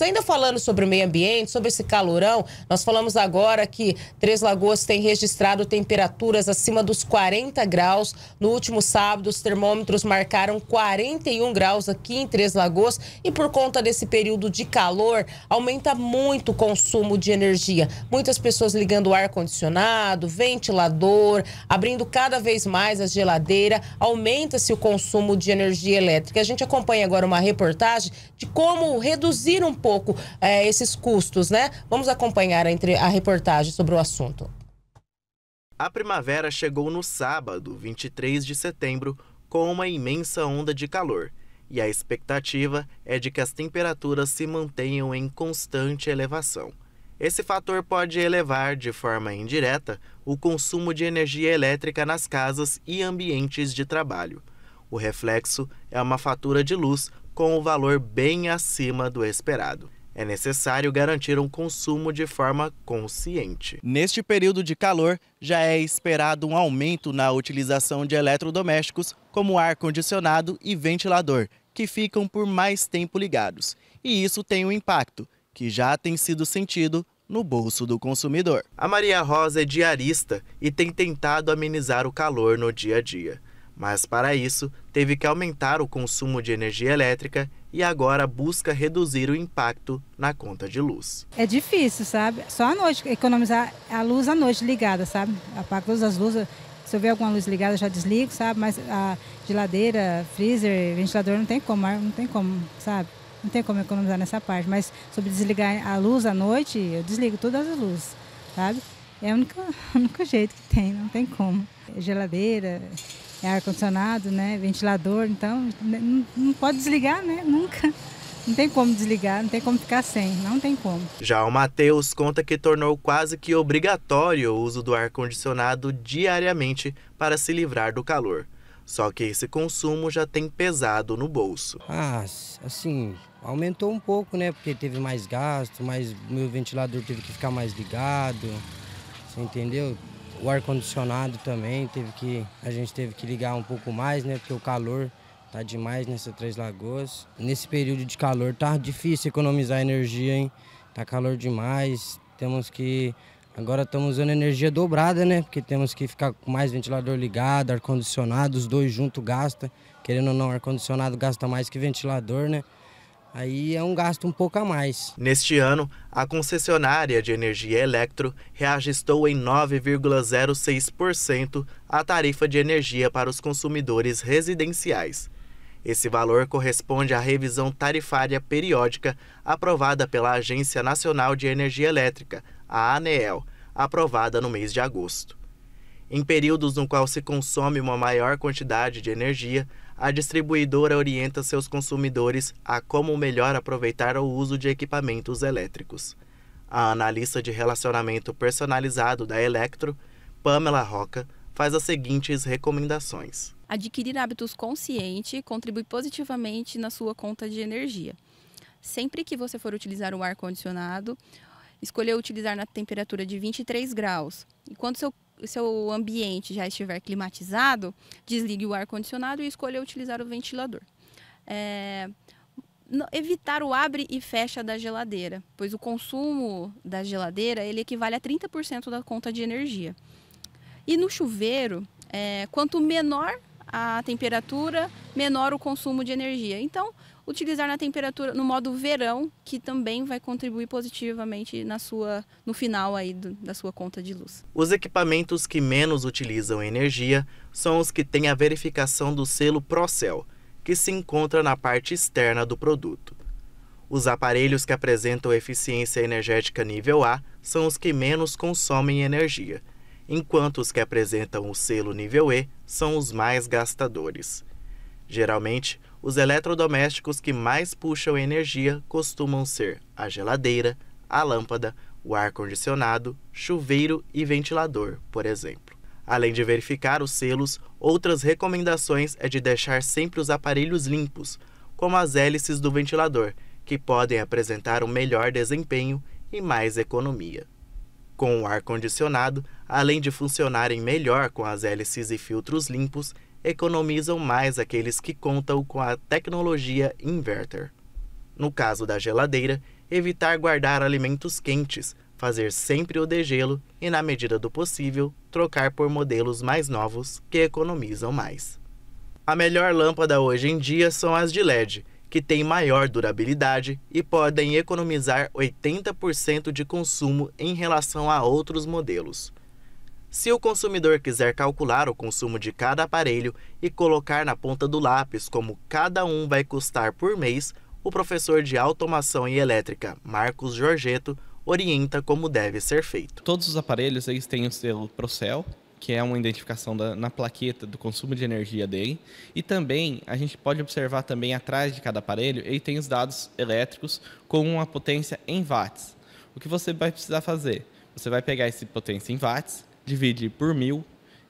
Mas ainda falando sobre o meio ambiente, sobre esse calorão, nós falamos agora que Três Lagoas tem registrado temperaturas acima dos 40 graus. No último sábado, os termômetros marcaram 41 graus aqui em Três Lagoas e por conta desse período de calor, aumenta muito o consumo de energia. Muitas pessoas ligando o ar-condicionado, ventilador, abrindo cada vez mais a geladeira, aumenta-se o consumo de energia elétrica. A gente acompanha agora uma reportagem de como reduzir um pouco pouco é, esses custos, né? Vamos acompanhar entre a reportagem sobre o assunto. A primavera chegou no sábado, 23 de setembro, com uma imensa onda de calor. E a expectativa é de que as temperaturas se mantenham em constante elevação. Esse fator pode elevar, de forma indireta, o consumo de energia elétrica nas casas e ambientes de trabalho. O reflexo é uma fatura de luz com o um valor bem acima do esperado. É necessário garantir um consumo de forma consciente. Neste período de calor, já é esperado um aumento na utilização de eletrodomésticos, como ar-condicionado e ventilador, que ficam por mais tempo ligados. E isso tem um impacto, que já tem sido sentido no bolso do consumidor. A Maria Rosa é diarista e tem tentado amenizar o calor no dia a dia. Mas para isso, teve que aumentar o consumo de energia elétrica e agora busca reduzir o impacto na conta de luz. É difícil, sabe? Só à noite, economizar a luz à noite ligada, sabe? Apago todas as luzes. Se eu ver alguma luz ligada, já desligo, sabe? Mas a geladeira, freezer, ventilador não tem como, não tem como, sabe? Não tem como economizar nessa parte. Mas sobre desligar a luz à noite, eu desligo todas as luzes, sabe? É o único, o único jeito que tem, não tem como. Geladeira, é ar-condicionado, né? Ventilador, então né, não pode desligar, né? Nunca. Não tem como desligar, não tem como ficar sem, não tem como. Já o Matheus conta que tornou quase que obrigatório o uso do ar-condicionado diariamente para se livrar do calor. Só que esse consumo já tem pesado no bolso. Ah, assim, aumentou um pouco, né? Porque teve mais gasto, mas meu ventilador teve que ficar mais ligado, você entendeu? O ar-condicionado também teve que. A gente teve que ligar um pouco mais, né? Porque o calor tá demais nessa Três Lagoas. Nesse período de calor tá difícil economizar energia, hein? Tá calor demais. Temos que. Agora estamos usando energia dobrada, né? Porque temos que ficar com mais ventilador ligado, ar-condicionado, os dois juntos gasta. Querendo ou não, ar-condicionado gasta mais que ventilador, né? Aí é um gasto um pouco a mais. Neste ano, a concessionária de energia eletro reajustou em 9,06% a tarifa de energia para os consumidores residenciais. Esse valor corresponde à revisão tarifária periódica aprovada pela Agência Nacional de Energia Elétrica, a ANEEL, aprovada no mês de agosto. Em períodos no qual se consome uma maior quantidade de energia, a distribuidora orienta seus consumidores a como melhor aproveitar o uso de equipamentos elétricos. A analista de relacionamento personalizado da Electro, Pamela Roca, faz as seguintes recomendações. Adquirir hábitos conscientes contribui positivamente na sua conta de energia. Sempre que você for utilizar o ar-condicionado, escolher utilizar na temperatura de 23 graus. Enquanto seu seu ambiente já estiver climatizado, desligue o ar-condicionado e escolha utilizar o ventilador. É, evitar o abre e fecha da geladeira, pois o consumo da geladeira ele equivale a 30% da conta de energia. E no chuveiro, é, quanto menor a temperatura, menor o consumo de energia. Então, utilizar na temperatura no modo verão, que também vai contribuir positivamente na sua no final aí do, da sua conta de luz. Os equipamentos que menos utilizam energia são os que têm a verificação do selo Procel, que se encontra na parte externa do produto. Os aparelhos que apresentam eficiência energética nível A são os que menos consomem energia, enquanto os que apresentam o selo nível E são os mais gastadores. Geralmente, os eletrodomésticos que mais puxam energia costumam ser a geladeira, a lâmpada, o ar-condicionado, chuveiro e ventilador, por exemplo. Além de verificar os selos, outras recomendações é de deixar sempre os aparelhos limpos, como as hélices do ventilador, que podem apresentar um melhor desempenho e mais economia. Com o ar-condicionado, além de funcionarem melhor com as hélices e filtros limpos, economizam mais aqueles que contam com a tecnologia inverter. No caso da geladeira, evitar guardar alimentos quentes, fazer sempre o degelo e, na medida do possível, trocar por modelos mais novos que economizam mais. A melhor lâmpada hoje em dia são as de LED, que têm maior durabilidade e podem economizar 80% de consumo em relação a outros modelos. Se o consumidor quiser calcular o consumo de cada aparelho e colocar na ponta do lápis como cada um vai custar por mês, o professor de automação e elétrica Marcos Jorgeto orienta como deve ser feito. Todos os aparelhos eles têm o selo Procel, que é uma identificação da, na plaqueta do consumo de energia dele. E também a gente pode observar também atrás de cada aparelho, ele tem os dados elétricos com uma potência em watts. O que você vai precisar fazer? Você vai pegar esse potência em watts, dividir por mil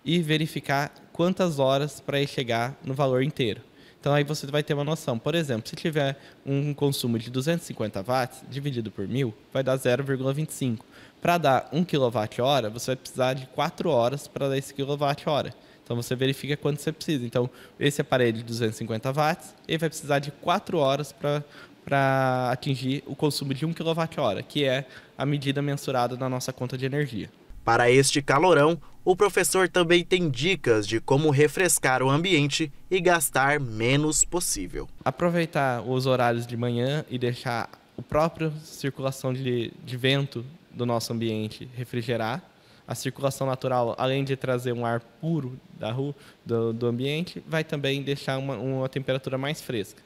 e verificar quantas horas para ele chegar no valor inteiro. Então aí você vai ter uma noção. Por exemplo, se tiver um consumo de 250 watts dividido por 1000, vai dar 0,25. Para dar 1 kWh, você vai precisar de 4 horas para dar esse kWh. Então você verifica quanto você precisa. Então, esse aparelho de 250 watts, ele vai precisar de 4 horas para atingir o consumo de 1 kWh, que é a medida mensurada na nossa conta de energia. Para este calorão, o professor também tem dicas de como refrescar o ambiente e gastar menos possível. Aproveitar os horários de manhã e deixar a própria circulação de, de vento do nosso ambiente refrigerar. A circulação natural, além de trazer um ar puro da rua, do, do ambiente, vai também deixar uma, uma temperatura mais fresca.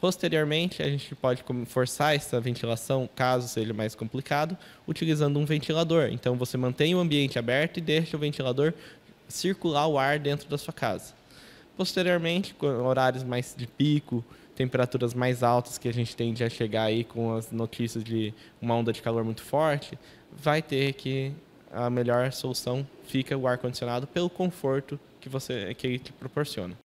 Posteriormente, a gente pode forçar essa ventilação, caso seja mais complicado, utilizando um ventilador. Então, você mantém o ambiente aberto e deixa o ventilador circular o ar dentro da sua casa. Posteriormente, com horários mais de pico, temperaturas mais altas que a gente tende a chegar aí com as notícias de uma onda de calor muito forte, vai ter que a melhor solução fica o ar condicionado pelo conforto que você que ele te proporciona.